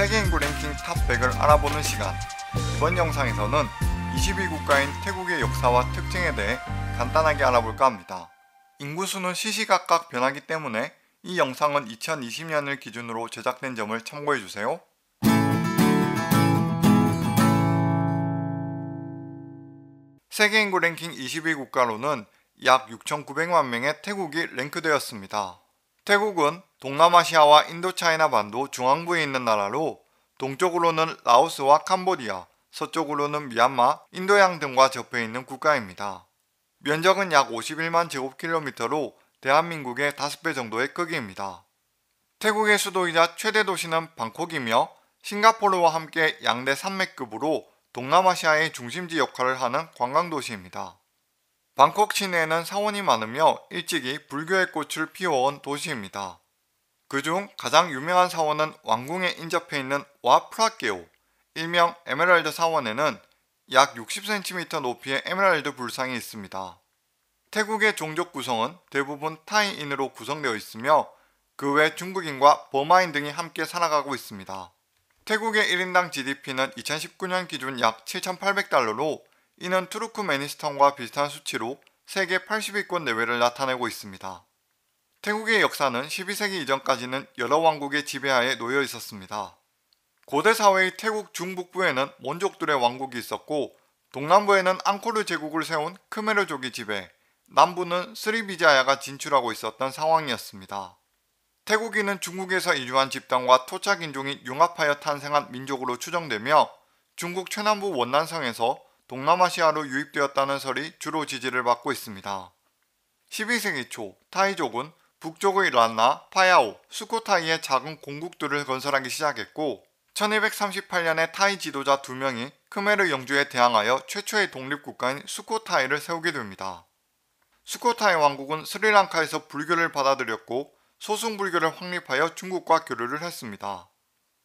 세계 인구 랭킹 탑 100을 알아보는 시간 이번 영상에서는 22 국가인 태국의 역사와 특징에 대해 간단하게 알아볼까 합니다. 인구수는 시시각각 변하기 때문에 이 영상은 2020년을 기준으로 제작된 점을 참고해주세요. 세계 인구 랭킹 22 국가로는 약 6,900만 명의 태국이 랭크되었습니다. 태국은 동남아시아와 인도차이나 반도 중앙부에 있는 나라로 동쪽으로는 라오스와 캄보디아, 서쪽으로는 미얀마, 인도양 등과 접해 있는 국가입니다. 면적은 약 51만 제곱킬로미터로 대한민국의 5배 정도의 크기입니다. 태국의 수도이자 최대 도시는 방콕이며 싱가포르와 함께 양대 산맥급으로 동남아시아의 중심지 역할을 하는 관광도시입니다. 방콕 시내에는 사원이 많으며 일찍이 불교의 꽃을 피워온 도시입니다. 그중 가장 유명한 사원은 왕궁에 인접해 있는 와프라게오 일명 에메랄드 사원에는 약 60cm 높이의 에메랄드 불상이 있습니다. 태국의 종족 구성은 대부분 타이인으로 구성되어 있으며 그 외 중국인과 버마인 등이 함께 살아가고 있습니다. 태국의 1인당 GDP는 2019년 기준 약 7,800달러로 이는 투르크메니스탄과 비슷한 수치로 세계 80위권 내외를 나타내고 있습니다. 태국의 역사는 12세기 이전까지는 여러 왕국의 지배하에 놓여 있었습니다. 고대 사회의 태국 중북부에는 몬족들의 왕국이 있었고 동남부에는 앙코르 제국을 세운 크메르족이 지배, 남부는 스리비자야가 진출하고 있었던 상황이었습니다. 태국인은 중국에서 이주한 집단과 토착 인종이 융합하여 탄생한 민족으로 추정되며 중국 최남부 원난성에서 동남아시아로 유입되었다는 설이 주로 지지를 받고 있습니다. 12세기 초 타이족은 북쪽의 란나, 파야오, 수코타이의 작은 공국들을 건설하기 시작했고 1238년에 타이 지도자 두 명이 크메르 영주에 대항하여 최초의 독립국가인 수코타이를 세우게 됩니다. 수코타이 왕국은 스리랑카에서 불교를 받아들였고 소승불교를 확립하여 중국과 교류를 했습니다.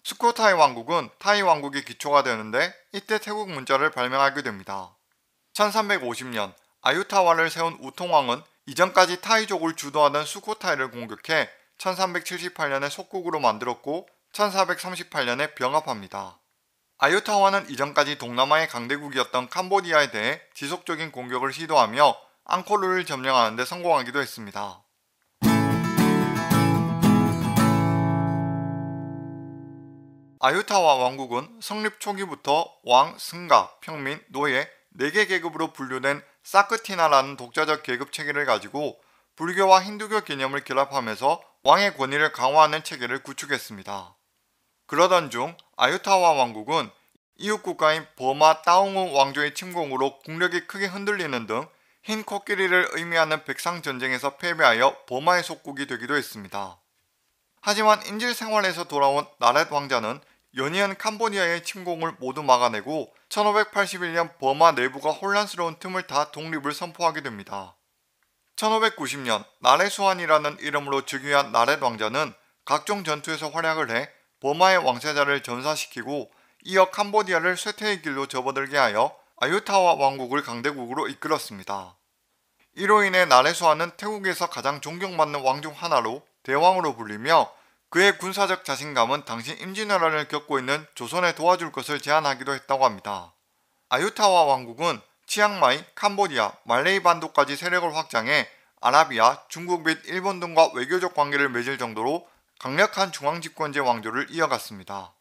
수코타이 왕국은 타이 왕국의 기초가 되는데 이때 태국 문자를 발명하게 됩니다. 1350년 아유타와를 세운 우통왕은 이전까지 타이족을 주도하던 수코타이를 공격해 1378년에 속국으로 만들었고 1438년에 병합합니다. 아유타와는 이전까지 동남아의 강대국이었던 캄보디아에 대해 지속적인 공격을 시도하며 앙코르를 점령하는 데 성공하기도 했습니다. 아유타와 왕국은 성립 초기부터 왕, 승가, 평민, 노예 4개 계급으로 분류된 사크티나라는 독자적 계급 체계를 가지고 불교와 힌두교 개념을 결합하면서 왕의 권위를 강화하는 체계를 구축했습니다. 그러던 중 아유타와 왕국은 이웃 국가인 버마 따옹우 왕조의 침공으로 국력이 크게 흔들리는 등 흰 코끼리를 의미하는 백상 전쟁에서 패배하여 버마의 속국이 되기도 했습니다. 하지만 인질 생활에서 돌아온 나렛 왕자는 연이은 캄보디아의 침공을 모두 막아내고 1581년 버마 내부가 혼란스러운 틈을 타 독립을 선포하게 됩니다. 1590년 나레수안이라는 이름으로 즉위한 나렛 왕자는 각종 전투에서 활약을 해 버마의 왕세자를 전사시키고 이어 캄보디아를 쇠퇴의 길로 접어들게 하여 아유타와 왕국을 강대국으로 이끌었습니다. 이로 인해 나레수아는 태국에서 가장 존경받는 왕 중 하나로 대왕으로 불리며 그의 군사적 자신감은 당시 임진왜란을 겪고 있는 조선에 도와줄 것을 제안하기도 했다고 합니다. 아유타와 왕국은 치앙마이, 캄보디아, 말레이 반도까지 세력을 확장해 아라비아, 중국 및 일본 등과 외교적 관계를 맺을 정도로 강력한 중앙집권제 왕조를 이어갔습니다.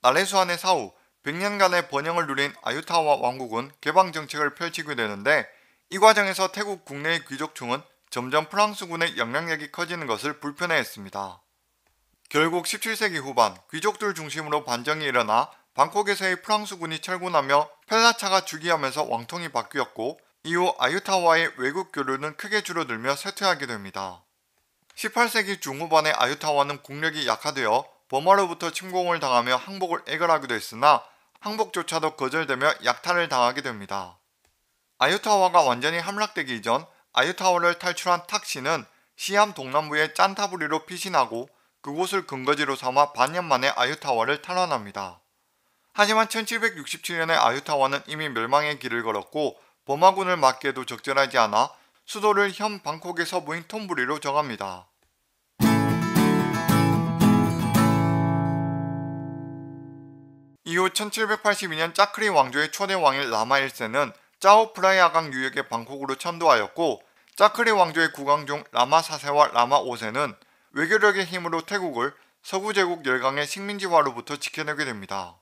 나레수안의 사후 100년간의 번영을 누린 아유타와 왕국은 개방 정책을 펼치게 되는데 이 과정에서 태국 국내의 귀족층은 점점 프랑스군의 영향력이 커지는 것을 불편해했습니다. 결국 17세기 후반 귀족들 중심으로 반정이 일어나 방콕에서의 프랑스군이 철군하며 펠라차가 즉위하면서 왕통이 바뀌었고 이후 아유타와의 외국 교류는 크게 줄어들며 쇠퇴하게 됩니다. 18세기 중후반에 아유타와는 국력이 약화되어 버마로부터 침공을 당하며 항복을 애걸하기도 했으나 항복조차도 거절되며 약탈을 당하게 됩니다. 아유타와가 완전히 함락되기 이전 아유타와를 탈출한 탁시는 시암 동남부의 짠타부리로 피신하고 그곳을 근거지로 삼아 반년 만에 아유타와를 탈환합니다. 하지만 1767년에 아유타와는 이미 멸망의 길을 걸었고 버마군을 막기에도 적절하지 않아 수도를 현 방콕의 서부인 톰부리로 정합니다. 이후 1782년 짜크리 왕조의 초대 왕인 라마 1세는 짜오프라이강 유역의 방콕으로 천도하였고 짜크리 왕조의 국왕 중 라마 4세와 라마 5세는 외교력의 힘으로 태국을 서구 제국 열강의 식민지화로부터 지켜내게 됩니다.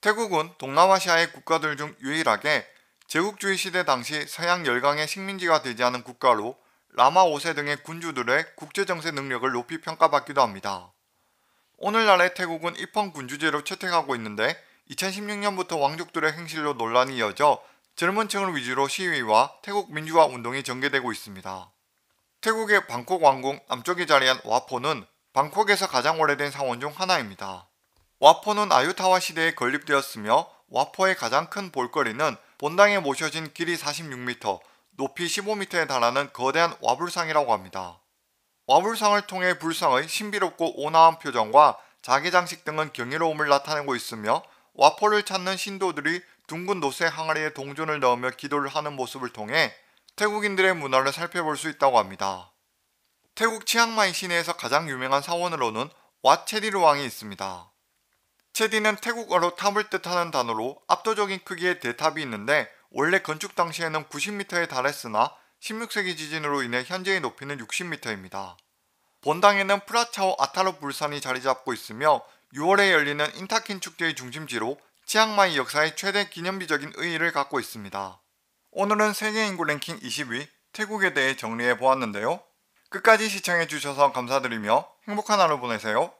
태국은 동남아시아의 국가들 중 유일하게 제국주의 시대 당시 서양 열강의 식민지가 되지 않은 국가로 라마 5세 등의 군주들의 국제정세 능력을 높이 평가받기도 합니다. 오늘날의 태국은 입헌 군주제로 채택하고 있는데 2016년부터 왕족들의 행실로 논란이 이어져 젊은 층을 위주로 시위와 태국 민주화 운동이 전개되고 있습니다. 태국의 방콕 왕궁 남쪽에 자리한 와포는 방콕에서 가장 오래된 상원중 하나입니다. 와포는 아유타와 시대에 건립되었으며 와포의 가장 큰 볼거리는 본당에 모셔진 길이 46m, 높이 15m에 달하는 거대한 와불상이라고 합니다. 와불상을 통해 불상의 신비롭고 온화한 표정과 자기장식 등은 경이로움을 나타내고 있으며 와포를 찾는 신도들이 둥근 노쇠 항아리에 동전을 넣으며 기도를 하는 모습을 통해 태국인들의 문화를 살펴볼 수 있다고 합니다. 태국 치앙마이 시내에서 가장 유명한 사원으로는 왓 체디르 왕이 있습니다. 체디는 태국어로 탑을 뜻하는 단어로 압도적인 크기의 대탑이 있는데 원래 건축 당시에는 90m에 달했으나 16세기 지진으로 인해 현재의 높이는 60m입니다. 본당에는 프라차오 아타르 불산이 자리 잡고 있으며 6월에 열리는 인타킨 축제의 중심지로 치앙마이 역사의 최대 기념비적인 의의를 갖고 있습니다. 오늘은 세계 인구 랭킹 20위 태국에 대해 정리해 보았는데요. 끝까지 시청해 주셔서 감사드리며 행복한 하루 보내세요.